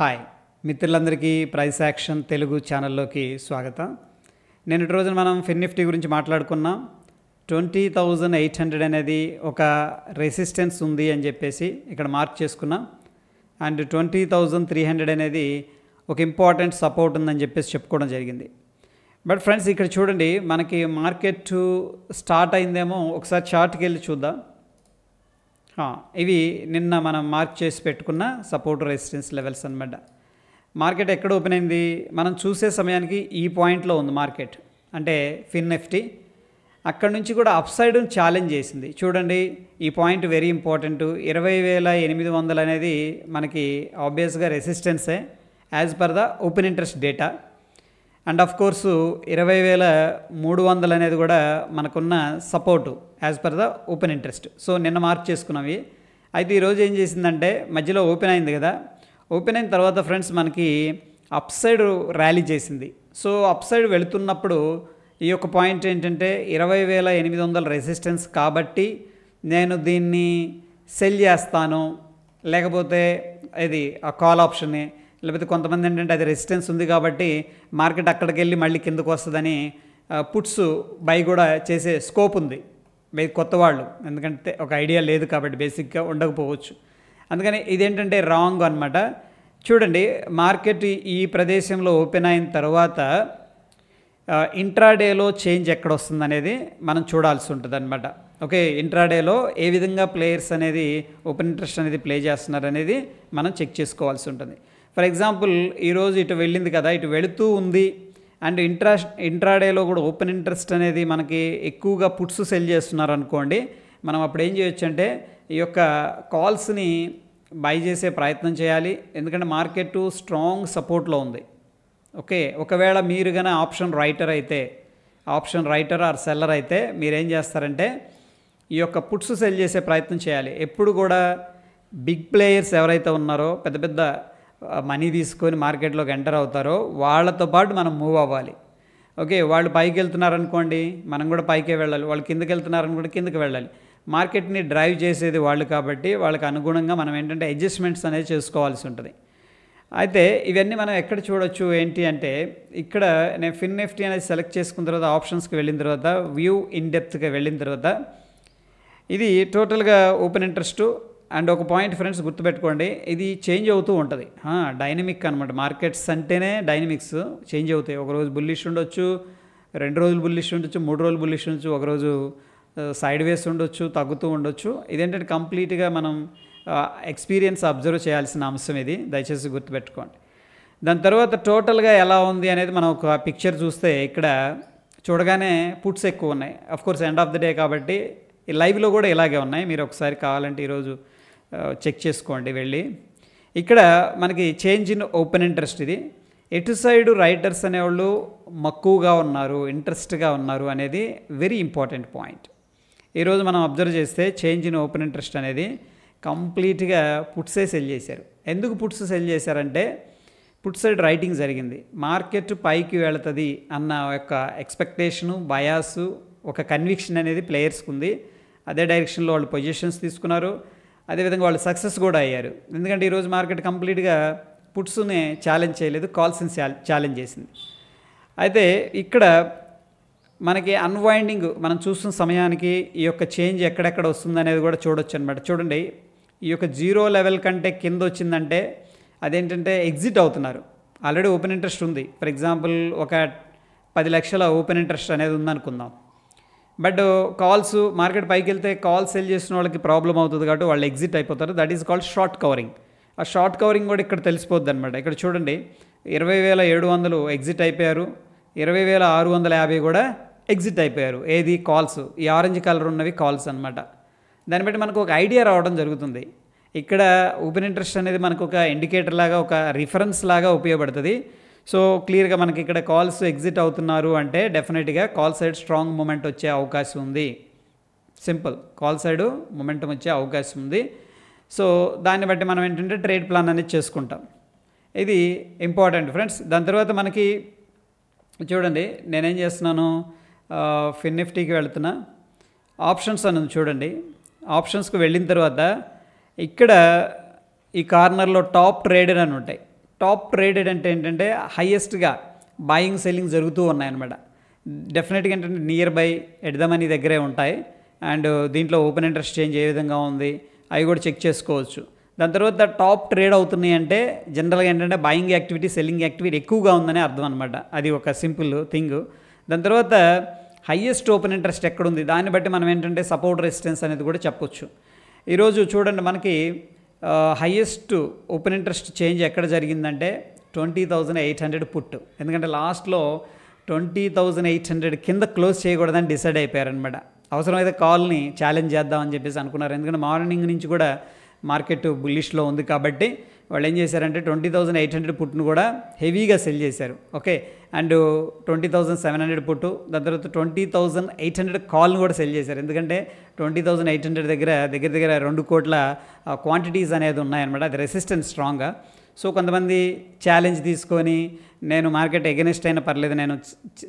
hi మిత్రులందరికీ price action Telugu ఛానల్లోకి స్వాగతం నేను రోజున మనం ఫిన్ నిఫ్టీ గురించి మాట్లాడుకున్నాం ట్వంటీ థౌజండ్ ఎయిట్ హండ్రెడ్ అనేది ఒక రెసిస్టెన్స్ ఉంది అని చెప్పేసి ఇక్కడ మార్క్ చేసుకున్నాం and twenty thousand three hundred అనేది ఒక ఇంపార్టెంట్ సపోర్ట్ ఉందని చెప్పేసి చెప్పుకోవడం జరిగింది బట్ ఫ్రెండ్స్ ఇక్కడ చూడండి మనకి మార్కెట్ స్టార్ట్ అయిందేమో ఒకసారి చార్ట్కి వెళ్ళి చూద్దాం ఇవి నిన్న మనం మార్క్ చేసి పెట్టుకున్న సపోర్ట్ రెసిస్టెన్స్ లెవెల్స్ అనమాట మార్కెట్ ఎక్కడ ఓపెన్ అయింది మనం చూసే సమయానికి ఈ పాయింట్లో ఉంది మార్కెట్ అంటే ఫిన్ నెఫ్టీ అక్కడ నుంచి కూడా అప్ సైడ్ ఛాలెంజ్ చేసింది చూడండి ఈ పాయింట్ వెరీ ఇంపార్టెంట్ ఇరవై వేల ఎనిమిది వందలు అనేది మనకి ఆబ్వియస్గా రెసిస్టెన్సే as per the open interest data and of course ఇరవై వేల మూడు వందలు అనేది కూడా మనకున్న support as per the open interest so నిన్న మార్క్ చేసుకున్నవి అయితే ఈరోజు ఏం చేసిందంటే మధ్యలో ఓపెన్ అయింది కదా ఓపెన్ అయిన తర్వాత ఫ్రెండ్స్ మనకి అప్ సైడ్ ర్యాలీ చేసింది సో అప్ సైడ్ వెళుతున్నప్పుడు ఈ యొక్క పాయింట్ ఏంటంటే ఇరవై వేల ఎనిమిది వందల రెసిస్టెన్స్ కాబట్టి నేను దీన్ని సెల్ చేస్తాను లేకపోతే ఇది ఆ కాల్ ఆప్షన్ని లేకపోతే కొంతమంది ఏంటంటే అది రెసిస్టెన్స్ ఉంది కాబట్టి మార్కెట్ అక్కడికి వెళ్ళి మళ్ళీ కిందకు వస్తుందని పుట్స్ బై కూడా చేసే స్కోప్ ఉంది కొత్త వాళ్ళు ఎందుకంటే ఒక ఐడియా లేదు కాబట్టి బేసిక్గా ఉండకపోవచ్చు అందుకని ఇదేంటంటే రాంగ్ అనమాట చూడండి మార్కెట్ ఈ ప్రదేశంలో ఓపెన్ అయిన తర్వాత ఇంట్రాడేలో చేంజ్ ఎక్కడ వస్తుంది అనేది మనం చూడాల్సి ఉంటుంది అనమాట ఓకే ఇంట్రాడేలో ఏ విధంగా ప్లేయర్స్ అనేది ఓపెన్ ఇంట్రెస్ట్ అనేది ప్లే చేస్తున్నారు అనేది మనం చెక్ చేసుకోవాల్సి ఉంటుంది ఫర్ ఎగ్జాంపుల్ ఈరోజు ఇటు వెళ్ళింది కదా ఇటు వెళుతూ ఉంది అండ్ ఇంట్రా ఇంట్రాడేలో కూడా ఓపెన్ ఇంట్రెస్ట్ అనేది మనకి ఎక్కువగా పుట్స్ సెల్ చేస్తున్నారు అనుకోండి మనం అప్పుడు ఏం చేయొచ్చు అంటే ఈ యొక్క కాల్స్ని బై చేసే ప్రయత్నం చేయాలి ఎందుకంటే మార్కెట్ స్ట్రాంగ్ సపోర్ట్లో ఉంది ఓకే ఒకవేళ మీరు కానీ ఆప్షన్ రైటర్ అయితే ఆప్షన్ రైటర్ ఆర్ సెల్లర్ అయితే మీరేం చేస్తారంటే ఈ యొక్క పుట్స్ సెల్ చేసే ప్రయత్నం చేయాలి ఎప్పుడు కూడా బిగ్ ప్లేయర్స్ ఎవరైతే ఉన్నారో పెద్ద పెద్ద మనీ తీసుకొని మార్కెట్లోకి ఎంటర్ అవుతారో వాళ్ళతో పాటు మనం మూవ్ అవ్వాలి ఓకే వాళ్ళు పైకి వెళ్తున్నారనుకోండి మనం కూడా పైకే వెళ్ళాలి వాళ్ళు కిందకి కూడా కిందకి వెళ్ళాలి మార్కెట్ని డ్రైవ్ చేసేది వాళ్ళు కాబట్టి వాళ్ళకి అనుగుణంగా మనం ఏంటంటే అడ్జస్ట్మెంట్స్ అనేది చేసుకోవాల్సి ఉంటుంది అయితే ఇవన్నీ మనం ఎక్కడ చూడొచ్చు ఏంటి అంటే ఇక్కడ నేను ఫిన్ నెఫ్టీ అనేది సెలెక్ట్ చేసుకున్న తర్వాత ఆప్షన్స్కి వెళ్ళిన తర్వాత వ్యూ ఇన్ డెప్త్గా వెళ్ళిన తర్వాత ఇది టోటల్గా ఓపెన్ ఇంట్రెస్ట్ అండ్ ఒక పాయింట్ ఫ్రెండ్స్ గుర్తుపెట్టుకోండి ఇది చేంజ్ అవుతూ ఉంటుంది డైనమిక్ అనమాట మార్కెట్స్ అంటేనే డైనమిక్స్ చేంజ్ అవుతాయి ఒకరోజు బుల్లిష్ ఉండొచ్చు రెండు రోజులు బుల్లిష్ ఉండొచ్చు మూడు రోజులు బుల్లిష్ ఉండొచ్చు ఒకరోజు సైడ్ వేస్ ఉండొచ్చు తగ్గుతూ ఉండొచ్చు ఇదేంటంటే కంప్లీట్గా మనం ఎక్స్పీరియన్స్ అబ్జర్వ్ చేయాల్సిన అంశం ఇది దయచేసి గుర్తుపెట్టుకోండి దాని తర్వాత టోటల్గా ఎలా ఉంది అనేది మనం ఒక పిక్చర్ చూస్తే ఇక్కడ చూడగానే పుట్స్ ఎక్కువ ఉన్నాయి course end of the day కాబట్టి లైవ్లో కూడా ఇలాగే ఉన్నాయి మీరు ఒకసారి కావాలంటే ఈరోజు చెక్ చేసుకోండి వెళ్ళి ఇక్కడ మనకి చేంజ్ ఇన్ ఓపెన్ ఇంట్రెస్ట్ ఇది ఎటు సైడ్ రైటర్స్ అనేవాళ్ళు మక్కువగా ఉన్నారు ఇంట్రెస్ట్గా ఉన్నారు అనేది వెరీ ఇంపార్టెంట్ పాయింట్ ఈరోజు మనం అబ్జర్వ్ చేస్తే చేంజ్ ఇన్ ఓపెన్ ఇంట్రెస్ట్ అనేది కంప్లీట్గా పుట్సే సెల్ చేశారు ఎందుకు పుట్స్ సెల్ చేశారంటే పుట్ సైడ్ రైటింగ్ జరిగింది మార్కెట్ పైకి వెళుతుంది అన్న యొక్క ఎక్స్పెక్టేషను బయాసు ఒక కన్విక్షన్ అనేది ప్లేయర్స్కి ఉంది అదే డైరెక్షన్లో వాళ్ళు పొజిషన్స్ తీసుకున్నారు అదేవిధంగా వాళ్ళు సక్సెస్ కూడా అయ్యారు ఎందుకంటే ఈరోజు మార్కెట్ కంప్లీట్గా పుట్స్నే ఛాలెంజ్ చేయలేదు కాల్స్ని ఛాలెంజ్ చేసింది అయితే ఇక్కడ మనకి అన్వైండింగ్ మనం చూస్తున్న సమయానికి ఈ యొక్క చేంజ్ ఎక్కడెక్కడ అనేది కూడా చూడొచ్చు అనమాట చూడండి ఈ యొక్క జీరో లెవెల్ కంటే కింద వచ్చిందంటే అదేంటంటే ఎగ్జిట్ అవుతున్నారు ఆల్రెడీ ఓపెన్ ఇంట్రెస్ట్ ఉంది ఫర్ ఎగ్జాంపుల్ ఒక పది లక్షల ఓపెన్ ఇంట్రెస్ట్ అనేది ఉందనుకుందాం బట్ కాల్స్ మార్కెట్ పైకి వెళ్తే కాల్ సెల్ చేసిన వాళ్ళకి ప్రాబ్లం అవుతుంది కాబట్టి వాళ్ళు ఎగ్జిట్ అయిపోతారు that is called short covering ఆ షార్ట్ కవరింగ్ కూడా ఇక్కడ తెలిసిపోద్ది అనమాట ఇక్కడ చూడండి ఇరవై వేల ఏడు వందలు ఎగ్జిట్ అయిపోయారు ఇరవై వేల ఆరు వందల యాభై కూడా ఎగ్జిట్ అయిపోయారు ఏది కాల్స్ ఈ ఆరెంజ్ కలర్ ఉన్నవి కాల్స్ అనమాట దాన్ని బట్టి మనకు ఒక ఐడియా రావడం జరుగుతుంది ఇక్కడ ఓపెన్ ఇంట్రెస్ట్ అనేది మనకు ఒక ఇండికేటర్ లాగా ఒక రిఫరెన్స్ లాగా ఉపయోగపడుతుంది సో క్లియర్గా మనకి ఇక్కడ కాల్స్ ఎగ్జిట్ అవుతున్నారు అంటే డెఫినెట్గా కాల్ సైడ్ స్ట్రాంగ్ మూమెంట్ వచ్చే అవకాశం ఉంది సింపుల్ కాల్ సైడ్ మొమెంటం వచ్చే అవకాశం ఉంది సో దాన్ని బట్టి మనం ఏంటంటే ట్రేడ్ ప్లాన్ అనేది చేసుకుంటాం ఇది ఇంపార్టెంట్ ఫ్రెండ్స్ దాని తర్వాత మనకి చూడండి నేనేం చేస్తున్నాను ఫిన్ నిఫ్టీకి వెళుతున్నా ఆప్షన్స్ అనేది చూడండి ఆప్షన్స్కి వెళ్ళిన తర్వాత ఇక్కడ ఈ కార్నర్లో టాప్ ట్రేడర్ అని ఉంటాయి టాప్ రేటెడ్ అంటే ఏంటంటే హయ్యెస్ట్గా బాయింగ్ సెల్లింగ్ జరుగుతూ ఉన్నాయన్నమాట డెఫినెట్గా ఏంటంటే నియర్ బై ఎట్ దగ్గరే ఉంటాయి అండ్ దీంట్లో ఓపెన్ ఇంట్రెస్ట్ చేంజ్ ఏ విధంగా ఉంది అవి కూడా చెక్ చేసుకోవచ్చు దాని తర్వాత టాప్ ట్రేడ్ అవుతున్నాయి అంటే జనరల్గా ఏంటంటే బాయింగ్ యాక్టివిటీ సెల్లింగ్ యాక్టివిటీ ఎక్కువగా ఉందని అర్థం అనమాట అది ఒక సింపుల్ థింగ్ దాని తర్వాత హయ్యెస్ట్ ఓపెన్ ఇంట్రెస్ట్ ఎక్కడుంది దాన్ని బట్టి మనం ఏంటంటే సపోర్ట్ రెసిస్టెన్స్ అనేది కూడా చెప్పొచ్చు ఈరోజు చూడండి మనకి హయ్యెస్ట్ ఓపెన్ ఇంట్రెస్ట్ చేంజ్ ఎక్కడ జరిగిందంటే twenty thousand eight hundred put ఎందుకంటే లాస్ట్లో ట్వంటీ థౌజండ్ ఎయిట్ హండ్రెడ్ కింద క్లోజ్ చేయకూడదని డిసైడ్ అయిపోయారనమాట అవసరమైతే కాల్ని ఛాలెంజ్ చేద్దామని చెప్పేసి అనుకున్నారు ఎందుకంటే మార్నింగ్ నుంచి కూడా మార్కెట్ బుల్లిష్లో ఉంది కాబట్టి వాళ్ళు ఏం చేశారంటే ట్వంటీ థౌజండ్ ఎయిట్ హండ్రెడ్ పుట్ను కూడా హెవీగా సెల్ చేశారు okay and twenty thousand seven hundred put దాని తర్వాత ట్వంటీ థౌజండ్ ఎయిట్ హండ్రెడ్ కాల్ని కూడా సెల్ చేశారు ఎందుకంటే ట్వంటీ థౌజండ్ ఎయిట్ హండ్రెడ్ దగ్గర దగ్గర దగ్గర రెండు కోట్ల క్వాంటిటీస్ అనేది ఉన్నాయన్నమాట అది రెసిస్టెన్స్ స్ట్రాంగ్గా సో కొంతమంది ఛాలెంజ్ తీసుకొని నేను మార్కెట్ ఎగెనిస్ట్ అయినా పర్లేదు నేను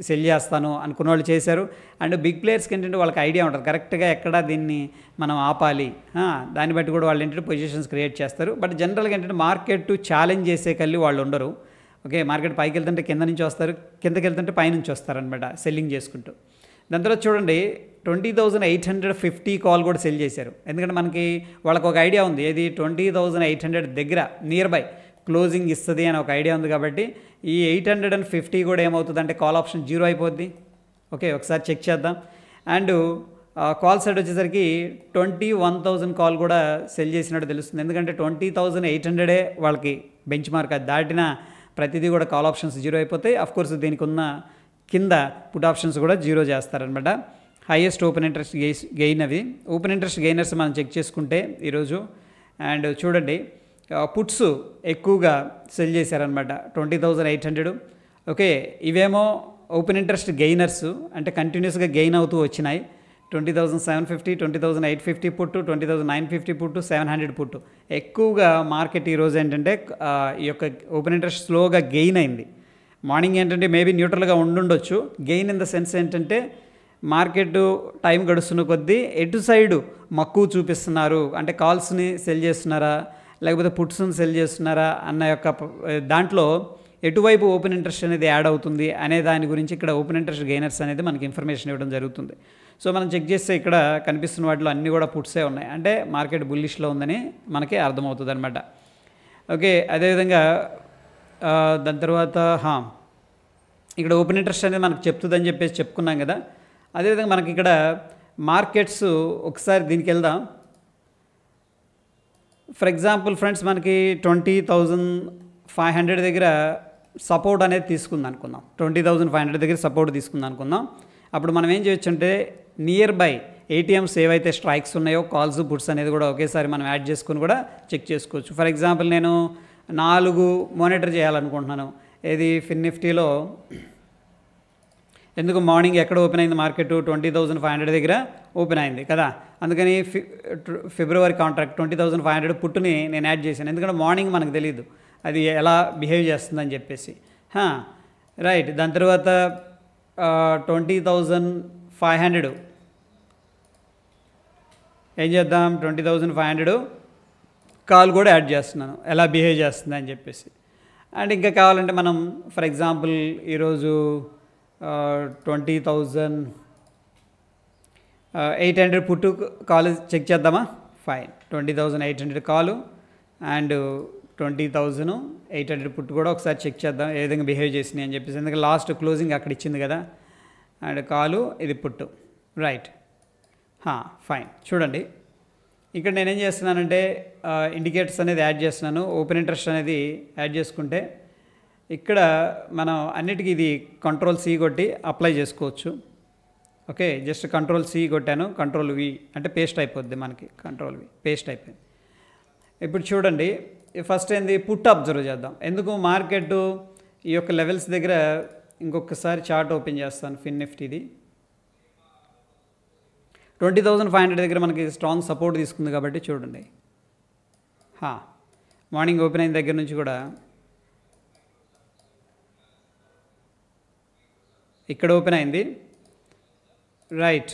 సెల్ చేస్తాను అనుకున్న వాళ్ళు చేశారు అండ్ బిగ్ ప్లేయర్స్కి ఏంటంటే వాళ్ళకి ఐడియా ఉంటుంది కరెక్ట్గా ఎక్కడ దీన్ని మనం ఆపాలి దాన్ని బట్టి కూడా వాళ్ళు ఏంటంటే పొజిషన్స్ క్రియేట్ చేస్తారు బట్ జనరల్గా ఏంటంటే మార్కెట్ ఛాలెంజ్ చేసే కళ్ళి వాళ్ళు ఉండరు ఓకే మార్కెట్ పైకి వెళ్తుంటే కింద నుంచి వస్తారు కిందకి వెళ్తుంటే పైనుంచి వస్తారనమాట సెల్లింగ్ చేసుకుంటూ దాని తర్వాత చూడండి twenty thousand eight hundred fifty call కూడా సెల్ చేశారు ఎందుకంటే మనకి వాళ్ళకు ఒక ఐడియా ఉంది ఏది ట్వంటీ థౌజండ్ ఎయిట్ హండ్రెడ్ దగ్గర నియర్ బై క్లోజింగ్ ఇస్తుంది అని ఒక ఐడియా ఉంది కాబట్టి ఈ ఎయిట్ హండ్రెడ్ అండ్ ఫిఫ్టీ కూడా ఏమవుతుంది అంటే కాల్ ఆప్షన్ జీరో అయిపోద్ది ఓకే ఒకసారి చెక్ చేద్దాం అండ్ కాల్ సైడ్ వచ్చేసరికి ట్వంటీ వన్ థౌజండ్ కాల్ కూడా సెల్ చేసినట్టు తెలుస్తుంది ఎందుకంటే ట్వంటీ థౌజండ్ ఎయిట్ హండ్రెడే వాళ్ళకి బెంచ్ మార్క్ అది దాటిన ప్రతిదీ కూడా కాల్ ఆప్షన్స్ జీరో అయిపోతాయి కోర్స్ దీనికి ఉన్న కింద పుట్ ఆప్షన్స్ కూడా జీరో చేస్తారనమాట హైయెస్ట్ ఓపెన్ ఇంట్రెస్ట్ గెయిన్ అవి ఓపెన్ ఇంట్రెస్ట్ గెయినర్స్ మనం చెక్ చేసుకుంటే ఈరోజు అండ్ చూడండి పుట్స్ ఎక్కువగా సెల్ చేశారనమాట twenty thousand eight hundred okay ఇవేమో ఓపెన్ ఇంట్రెస్ట్ గెయినర్స్ అంటే కంటిన్యూస్గా గెయిన్ అవుతూ వచ్చినాయి twenty thousand seven fifty twenty thousand eight fifty put twenty thousand nine fifty put seven hundred put ఎక్కువగా మార్కెట్ ఈరోజు ఏంటంటే ఈ యొక్క ఓపెన్ ఇంట్రెస్ట్ స్లోగా గెయిన్ అయింది మార్నింగ్ ఏంటంటే మేబీ న్యూట్రల్గా ఉండుండొచ్చు గెయిన్ ఇన్ ద సెన్స్ ఏంటంటే మార్కెట్ టైం గడుస్తున్న కొద్దీ ఎటు సైడు మక్కువ చూపిస్తున్నారు అంటే కాల్స్ని సెల్ చేస్తున్నారా లేకపోతే పుట్స్ని సెల్ చేస్తున్నారా అన్న యొక్క దాంట్లో ఎటువైపు ఓపెన్ ఇంట్రెస్ట్ అనేది యాడ్ అవుతుంది అనే దాని గురించి ఇక్కడ ఓపెన్ ఇంట్రెస్ట్ గెయినర్స్ అనేది మనకి ఇన్ఫర్మేషన్ ఇవ్వడం జరుగుతుంది సో మనం చెక్ చేస్తే ఇక్కడ కనిపిస్తున్న వాటిలో అన్నీ కూడా పుట్సే ఉన్నాయి అంటే మార్కెట్ బుల్లిష్లో ఉందని మనకి అర్థమవుతుంది అనమాట ఓకే అదేవిధంగా దాని తర్వాత హా ఇక్కడ ఓపెన్ ఇంట్రెస్ట్ అనేది మనకు చెప్తుందని చెప్పేసి చెప్పుకున్నాం కదా అదేవిధంగా మనకి ఇక్కడ మార్కెట్స్ ఒకసారి దీనికి వెళ్దాం ఫర్ ఎగ్జాంపుల్ ఫ్రెండ్స్ మనకి ట్వంటీ థౌజండ్ ఫైవ్ హండ్రెడ్ దగ్గర సపోర్ట్ అనేది తీసుకుంది అనుకుందాం ట్వంటీ థౌజండ్ ఫైవ్ హండ్రెడ్ దగ్గర సపోర్ట్ తీసుకుంది అనుకుందాం అప్పుడు మనం ఏం చేయొచ్చు అంటే నియర్ బై ఏటీఎంస్ ఏవైతే స్ట్రైక్స్ ఉన్నాయో కాల్స్ బుట్స్ అనేది కూడా ఒకేసారి మనం యాడ్ చేసుకుని కూడా చెక్ చేసుకోవచ్చు ఫర్ ఎగ్జాంపుల్ నేను నాలుగు మానిటర్ చేయాలనుకుంటున్నాను ఏది ఫిన్ నిఫ్టీలో ఎందుకు మార్నింగ్ ఎక్కడ ఓపెన్ అయింది market twenty thousand five hundred దగ్గర ఓపెన్ అయింది కదా అందుకని February contract twenty thousand five hundred పుట్టుని నేను యాడ్ చేశాను ఎందుకంటే మార్నింగ్ మనకు తెలియదు అది ఎలా బిహేవ్ చేస్తుందని చెప్పేసి రైట్ దాని తర్వాత ట్వంటీ థౌజండ్ ఫైవ్ హండ్రెడ్ ఏం చేద్దాం twenty thousand five hundred call కూడా యాడ్ చేస్తున్నాను ఎలా బిహేవ్ చేస్తుంది అని చెప్పేసి అండ్ ఇంకా కావాలంటే మనం ఫర్ ఎగ్జాంపుల్ ఈరోజు twenty thousand eight hundred put call check చేద్దామా fine twenty thousand eight hundred call and twenty thousand eight hundred put కూడా ఒకసారి చెక్ చేద్దాం ఏ విధంగా బిహేవ్ చేసినాయి అని చెప్పేసి ఎందుకంటే లాస్ట్ క్లోజింగ్ అక్కడ ఇచ్చింది కదా అండ్ కాలు ఇది పుట్టు రైట్ ఫైన్ చూడండి ఇక్కడ నేనేం చేస్తున్నానంటే ఇండికేటర్స్ అనేది యాడ్ చేస్తున్నాను ఓపెన్ ఇంట్రెస్ట్ అనేది యాడ్ చేసుకుంటే ఇక్కడ మనం అన్నిటికీ ఇది కంట్రోల్ సి కొట్టి అప్లై చేసుకోవచ్చు ఓకే జస్ట్ కంట్రోల్ సి కొట్టాను కంట్రోల్ వి అంటే పేస్ట్ అయిపోద్ది మనకి కంట్రోల్ వి పేస్ట్ అయిపోయింది ఇప్పుడు చూడండి ఫస్ట్ ఏంది పుట్ అబ్జర్వ్ చేద్దాం ఎందుకు మార్కెట్ ఈ యొక్క లెవెల్స్ దగ్గర ఇంకొకసారి చార్ట్ ఓపెన్ చేస్తాను ఫిన్ నిఫ్టీది ట్వంటీ థౌజండ్ ఫైవ్ హండ్రెడ్ దగ్గర మనకి స్ట్రాంగ్ సపోర్ట్ తీసుకుంది కాబట్టి చూడండి మార్నింగ్ ఓపెన్ అయిన దగ్గర నుంచి కూడా ఇక్కడ ఓపెన్ అయింది right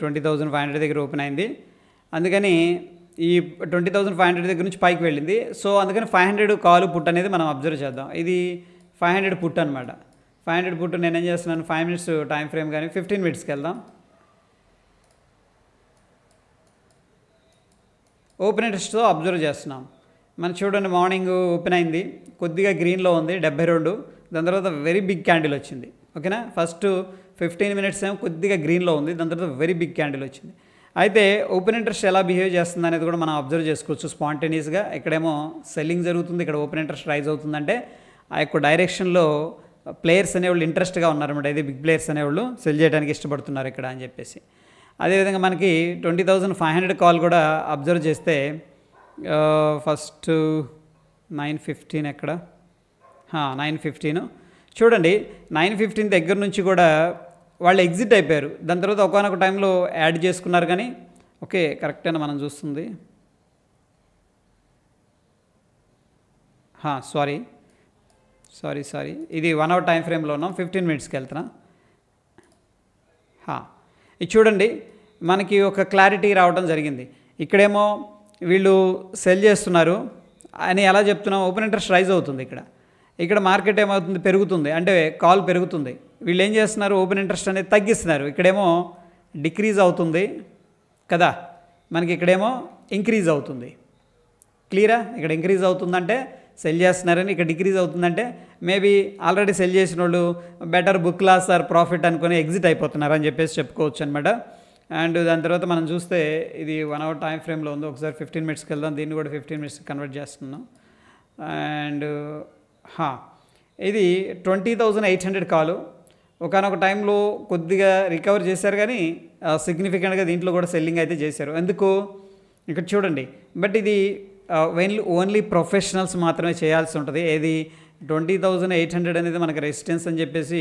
twenty thousand five hundred దగ్గర ఓపెన్ అయింది అందుకని ఈ ట్వంటీ థౌజండ్ ఫైవ్ హండ్రెడ్ దగ్గర నుంచి పైకి వెళ్ళింది సో అందుకని ఫైవ్ హండ్రెడ్ కాలు పుట్ అనేది మనం అబ్జర్వ్ చేద్దాం ఇది ఫైవ్ హండ్రెడ్ పుట్ అనమాట ఫైవ్ హండ్రెడ్ పుట్ నేనేం చేస్తున్నాను ఫైవ్ మినిట్స్ టైం ఫ్రేమ్ కానీ ఫిఫ్టీన్ మినిట్స్కి వెళ్దాం ఓపెన్ ఇంట్రెస్ట్తో అబ్జర్వ్ చేస్తున్నాం మనం చూడండి మార్నింగ్ ఓపెన్ అయింది కొద్దిగా గ్రీన్లో ఉంది డెబ్బై రెండు దాని తర్వాత వెరీ బిగ్ క్యాండిల్ వచ్చింది ఓకేనా ఫస్ట్ ఫిఫ్టీన్ మినిట్స్ ఏమో కొద్దిగా గ్రీన్లో ఉంది దాని తర్వాత వెరీ బిగ్ క్యాండిల్ వచ్చింది అయితే ఓపెన్ ఇంట్రెస్ట్ ఎలా బిహేవ్ చేస్తుంది అనేది కూడా మనం అబ్జర్వ్ చేసుకోవచ్చు స్పాంటేనియస్గా ఇక్కడేమో సెల్లింగ్ జరుగుతుంది ఇక్కడ ఓపెన్ ఇంట్రెస్ట్ రైజ్ అవుతుందంటే ఆ యొక్క డైరెక్షన్లో ప్లేయర్స్ అనేవాళ్ళు ఇంట్రెస్ట్గా ఉన్నారన్నమాట ఇది బిగ్ ప్లేయర్స్ అనేవాళ్ళు సెల్ చేయడానికి ఇష్టపడుతున్నారు ఇక్కడ అని చెప్పేసి అదేవిధంగా మనకి twenty thousand five hundred call కూడా అబ్జర్వ్ చేస్తే ఫస్ట్ నైన్ ఫిఫ్టీన్ ఎక్కడ నైన్ ఫిఫ్టీన్ చూడండి నైన్ ఫిఫ్టీన్ దగ్గర నుంచి కూడా వాళ్ళు ఎగ్జిట్ అయిపోయారు దాని తర్వాత ఒకనొక టైంలో యాడ్ చేసుకున్నారు కానీ ఓకే కరెక్ట్ అని మనం చూస్తుంది సారీ సారీ సారీ ఇది వన్ అవర్ టైం ఫ్రేమ్లో ఉన్నాం ఫిఫ్టీన్ మినిట్స్కి వెళ్తున్నా ఇది చూడండి మనకి ఒక క్లారిటీ రావడం జరిగింది ఇక్కడేమో వీళ్ళు సెల్ చేస్తున్నారు అని ఎలా చెప్తున్నాం ఓపెన్ ఇంట్రెస్ట్ రైజ్ అవుతుంది ఇక్కడ ఇక్కడ మార్కెట్ ఏమవుతుంది పెరుగుతుంది అంటే కాల్ పెరుగుతుంది వీళ్ళు ఏం చేస్తున్నారు ఓపెన్ ఇంట్రెస్ట్ అనేది తగ్గిస్తున్నారు ఇక్కడేమో డిక్రీజ్ అవుతుంది కదా మనకి ఇక్కడేమో ఇంక్రీజ్ అవుతుంది క్లియరా ఇక్కడ ఇంక్రీజ్ అవుతుందంటే సెల్ చేస్తున్నారని ఇక్కడ డిక్రీజ్ అవుతుందంటే మేబీ ఆల్రెడీ సెల్ చేసిన వాళ్ళు better book loss or profit అనుకుని ఎగ్జిట్ అయిపోతున్నారు అని చెప్పేసి చెప్పుకోవచ్చు అనమాట అండ్ దాని తర్వాత మనం చూస్తే ఇది వన్ అవర్ టైం ఫ్రేమ్లో ఉంది ఒకసారి ఫిఫ్టీన్ మినిట్స్కి వెళ్దాం దీన్ని కూడా ఫిఫ్టీన్ మినిట్స్ కన్వర్ట్ చేస్తున్నాం అండ్ హా ఇది ట్వంటీ థౌజండ్ ఎయిట్ హండ్రెడ్ కాలు ఒకనొక టైంలో కొద్దిగా రికవర్ చేశారు కానీ సిగ్నిఫికెంట్గా దీంట్లో కూడా సెల్లింగ్ అయితే చేశారు ఎందుకు ఇక్కడ చూడండి బట్ ఇది వెన్లీ ఓన్లీ ప్రొఫెషనల్స్ మాత్రమే చేయాల్సి ఉంటుంది ఏది ట్వంటీ థౌజండ్ ఎయిట్ హండ్రెడ్ అనేది మనకి రెసిస్టెన్స్ అని చెప్పేసి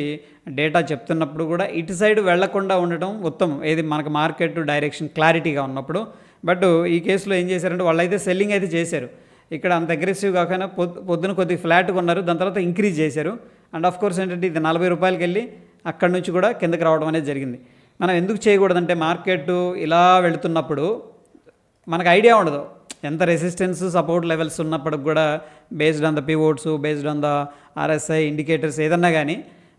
డేటా చెప్తున్నప్పుడు కూడా ఇటు సైడ్ వెళ్లకుండా ఉండటం ఉత్తమం ఏది మనకు మార్కెట్ డైరెక్షన్ క్లారిటీగా ఉన్నప్పుడు బట్ ఈ కేసులో ఏం చేశారంటే వాళ్ళైతే సెల్లింగ్ అయితే చేశారు ఇక్కడ అంత అగ్రెసివ్ కాకుండా పొద్దున కొద్దిగా ఫ్లాట్గా ఉన్నారు దాని తర్వాత ఇంక్రీజ్ చేశారు అండ్ ఆఫ్ కోర్స్ ఏంటంటే ఇది నలభై రూపాయలకి వెళ్ళి అక్కడి నుంచి కూడా కిందకి రావడం అనేది జరిగింది మనం ఎందుకు చేయకూడదంటే మార్కెట్ ఇలా వెళుతున్నప్పుడు మనకు ఐడియా ఉండదు ఎంత రెసిస్టెన్స్ సపోర్ట్ లెవెల్స్ ఉన్నప్పటికి కూడా based on the pivots based on the RSI indicators ఏదన్నా కానీ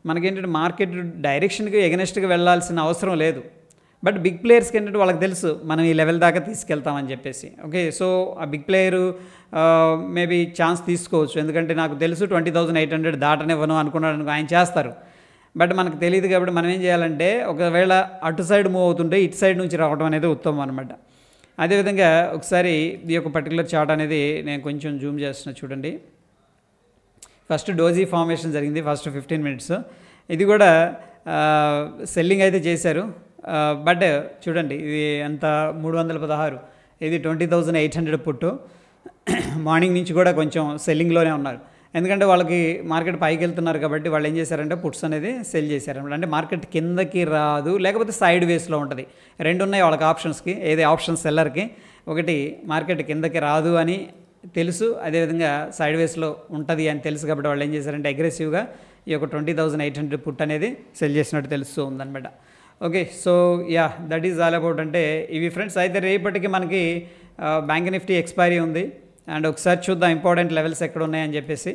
మనకేంటంటే మార్కెట్ డైరెక్షన్కి ఎగనెస్ట్గా వెళ్ళాల్సిన అవసరం లేదు బట్ బిగ్ ప్లేయర్స్కి ఏంటంటే వాళ్ళకి తెలుసు మనం ఈ లెవెల్ దాకా తీసుకెళ్తామని చెప్పేసి ఓకే సో ఆ బిగ్ ప్లేయరు మేబీ ఛాన్స్ తీసుకోవచ్చు ఎందుకంటే నాకు తెలుసు ట్వంటీ థౌసండ్ ఎయిట్ హండ్రెడ్ దాటనివ్వను అనుకున్నాడు ఆయన చేస్తారు బట్ మనకు తెలియదు కాబట్టి మనం ఏం చేయాలంటే ఒకవేళ అటు సైడ్ మూవ్ అవుతుంటే ఇటు సైడ్ నుంచి రావడం అనేది ఉత్తమం అనమాట అదేవిధంగా ఒకసారి ఈ యొక్క పర్టికులర్ చార్ట్ అనేది నేను కొంచెం జూమ్ చేస్తున్న చూడండి ఫస్ట్ డోజీ ఫార్మేషన్ జరిగింది ఫస్ట్ ఫిఫ్టీన్ మినిట్స్ ఇది కూడా సెల్లింగ్ అయితే చేశారు బట్ చూడండి ఇది అంత మూడు వందల పదహారు ఇది twenty thousand eight hundred put morning నుంచి కూడా కొంచెం సెల్లింగ్లోనే ఉన్నారు ఎందుకంటే వాళ్ళకి మార్కెట్ పైకి వెళ్తున్నారు కాబట్టి వాళ్ళు ఏం చేశారంటే పుట్స్ అనేది సెల్ చేశారనమాట అంటే మార్కెట్ కిందకి రాదు లేకపోతే సైడ్ వేస్లో ఉంటుంది రెండు ఉన్నాయి వాళ్ళకి ఆప్షన్స్కి ఏది ఆప్షన్ సెల్లర్కి ఒకటి మార్కెట్ కిందకి రాదు అని తెలుసు అదేవిధంగా సైడ్ వేస్లో ఉంటుంది అని తెలుసు కాబట్టి వాళ్ళు ఏం చేశారంటే అగ్రెసివ్గా ఈ యొక్క twenty thousand eight hundred put అనేది సెల్ చేసినట్టు తెలుస్తూ ఉందనమాట okay so yeah that is all about అంటే ఇవి ఫ్రెండ్స్ అయితే రేపటికి మనకి బ్యాంక్ నిఫ్టీ ఎక్స్పైరీ ఉంది అండ్ ఒకసారి చూద్దాం ఇంపార్టెంట్ లెవెల్స్ ఎక్కడ ఉన్నాయని చెప్పేసి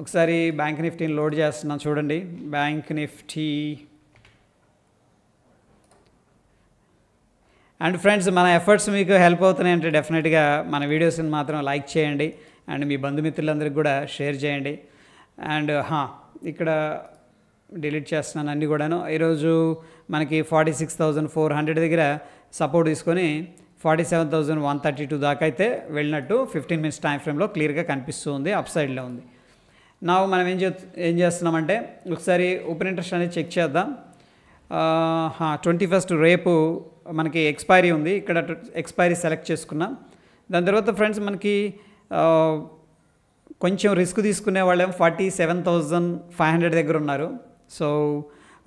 ఒకసారి బ్యాంక్ నిఫ్టీని లోడ్ చేస్తున్నాను చూడండి బ్యాంక్ నిఫ్టీ అండ్ ఫ్రెండ్స్ మన ఎఫర్ట్స్ మీకు హెల్ప్ అవుతున్నాయి అంటే డెఫినెట్గా మన వీడియోస్ని మాత్రం లైక్ చేయండి అండ్ మీ బంధుమిత్రులందరికీ కూడా షేర్ చేయండి అండ్ ఇక్కడ డిలీట్ చేస్తున్నాను అన్నీ కూడాను ఈరోజు మనకి forty six thousand four hundred దగ్గర సపోర్ట్ తీసుకొని forty seven thousand one thirty two దాకా అయితే వెళ్ళినట్టు ఫిఫ్టీన్ మినిట్స్ టైం ఫ్రేమ్లో క్లియర్గా కనిపిస్తూ ఉంది అప్ సైడ్లో ఉంది నా మనం ఏం చే ఏం చేస్తున్నామంటే ఒకసారి ఓపెన్ ఇంట్రెస్ట్ అనేది చెక్ చేద్దాం ట్వంటీ ఫస్ట్ రేపు మనకి ఎక్స్పైరీ ఉంది ఇక్కడ ఎక్స్పైరీ సెలెక్ట్ చేసుకున్నాం దాని తర్వాత ఫ్రెండ్స్ మనకి కొంచెం రిస్క్ తీసుకునే వాళ్ళేమో forty seven thousand five hundred దగ్గర ఉన్నారు సో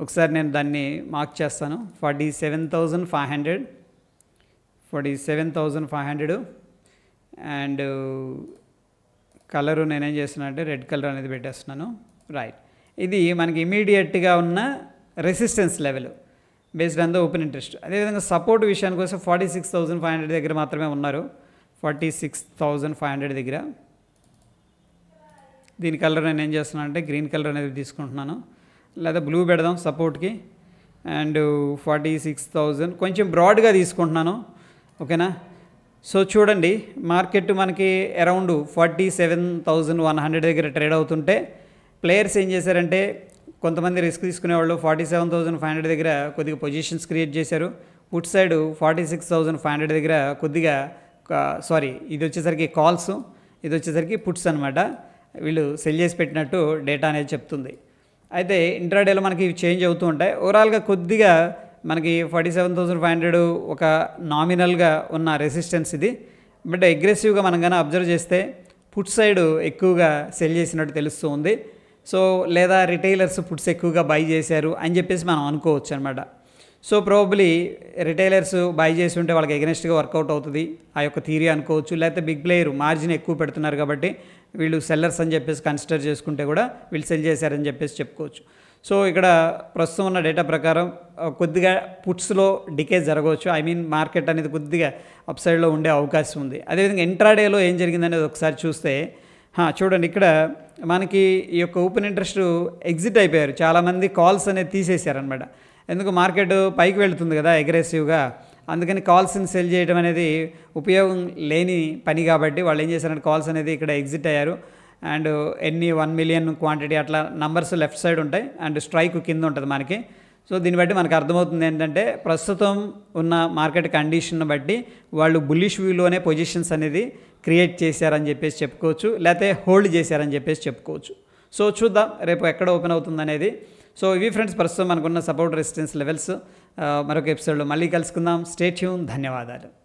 ఒకసారి నేను దాన్ని మార్క్ చేస్తాను forty seven thousand five hundred forty seven thousand five hundred and colour నేనేం చేస్తున్నా అంటే రెడ్ కలర్ అనేది పెట్టేస్తున్నాను రైట్ ఇది మనకి ఇమీడియట్గా ఉన్న resistance level based on the open interest అదేవిధంగా సపోర్ట్ విషయానికి వస్తే forty six thousand five hundred దగ్గర మాత్రమే ఉన్నారు forty six thousand five hundred దగ్గర దీని కలర్ నేను ఏం చేస్తున్నాను అంటే గ్రీన్ కలర్ అనేది తీసుకుంటున్నాను లేదా బ్లూ పెడదాం సపోర్ట్కి అండ్ ఫార్టీ సిక్స్ థౌజండ్ కొంచెం బ్రాడ్గా తీసుకుంటున్నాను ఓకేనా సో చూడండి మార్కెట్ మనకి around forty seven thousand one hundred దగ్గర ట్రేడ్ అవుతుంటే ప్లేయర్స్ ఏం చేశారంటే కొంతమంది రిస్క్ తీసుకునేవాళ్ళు forty seven thousand five hundred దగ్గర కొద్దిగా పొజిషన్స్ క్రియేట్ చేశారు put side forty six thousand five hundred దగ్గర కొద్దిగా సారీ ఇది వచ్చేసరికి కాల్స్ ఇది వచ్చేసరికి పుట్స్ అనమాట వీళ్ళు సెల్ చేసి పెట్టినట్టు డేటా అనేది చెప్తుంది అయితే ఇంట్రాడేలో మనకి ఇవి చేంజ్ అవుతూ ఉంటాయి ఓవరాల్గా కొద్దిగా మనకి forty seven thousand five hundred ఒక నామినల్గా ఉన్న రెసిస్టెన్స్ ఇది బట్ అగ్రెసివ్గా మనం కానీ అబ్జర్వ్ చేస్తే పుట్ సైడ్ ఎక్కువగా సెల్ చేసినట్టు తెలుస్తూ ఉంది సో లేదా రిటైలర్స్ ఫుడ్స్ ఎక్కువగా బై చేశారు అని చెప్పేసి మనం అనుకోవచ్చు అనమాట సో ప్రాబబ్లీ రిటైలర్స్ బై చేసి ఉంటే వాళ్ళకి ఎగనెస్ట్గా వర్కౌట్ అవుతుంది ఆ యొక్క థీరీ అనుకోవచ్చు లేకపోతే బిగ్ ప్లేయర్ మార్జిన్ ఎక్కువ పెడుతున్నారు కాబట్టి వీళ్ళు సెల్లర్స్ అని చెప్పేసి కన్సిడర్ చేసుకుంటే కూడా వీళ్ళు సెల్ చేశారని చెప్పేసి చెప్పుకోవచ్చు సో ఇక్కడ ప్రస్తుతం ఉన్న డేటా ప్రకారం కొద్దిగా పుట్స్లో డికేజ్ జరగవచ్చు ఐ మీన్ మార్కెట్ అనేది కొద్దిగా అప్సైడ్లో ఉండే అవకాశం ఉంది అదేవిధంగా ఇంట్రాడేలో ఏం జరిగిందనేది ఒకసారి చూస్తే చూడండి ఇక్కడ మనకి ఈ యొక్క ఓపెన్ ఇంట్రెస్ట్ ఎగ్జిట్ అయిపోయారు చాలామంది కాల్స్ అనేది తీసేశారనమాట ఎందుకు మార్కెట్ పైకి వెళుతుంది కదా అగ్రెసివ్గా అందుకని కాల్స్ని సెల్ చేయడం అనేది ఉపయోగం లేని పని కాబట్టి వాళ్ళు ఏం చేశారంటే కాల్స్ అనేది ఇక్కడ ఎగ్జిట్ అయ్యారు అండ్ ఎన్ని వన్ మిలియన్ క్వాంటిటీ అట్లా నంబర్స్ లెఫ్ట్ సైడ్ ఉంటాయి అండ్ స్ట్రైక్ కింద ఉంటుంది మనకి సో దీన్ని బట్టి మనకు అర్థమవుతుంది ఏంటంటే ప్రస్తుతం ఉన్న మార్కెట్ కండిషన్ బట్టి వాళ్ళు బుల్లిష్ వ్యూలోనే పొజిషన్స్ అనేది క్రియేట్ చేశారని చెప్పేసి చెప్పుకోవచ్చు లేకపోతే హోల్డ్ చేశారని చెప్పేసి చెప్పుకోవచ్చు సో చూద్దాం రేపు ఎక్కడ ఓపెన్ అవుతుంది అనేది సో ఇవి ఫ్రెండ్స్ ప్రస్తుతం మనకున్న సపోర్ట్ రెసిస్టెన్స్ లెవెల్స్ మరొక ఎపిసోడ్లో మళ్ళీ కలుసుకుందాం స్టేట్యూన్ ధన్యవాదాలు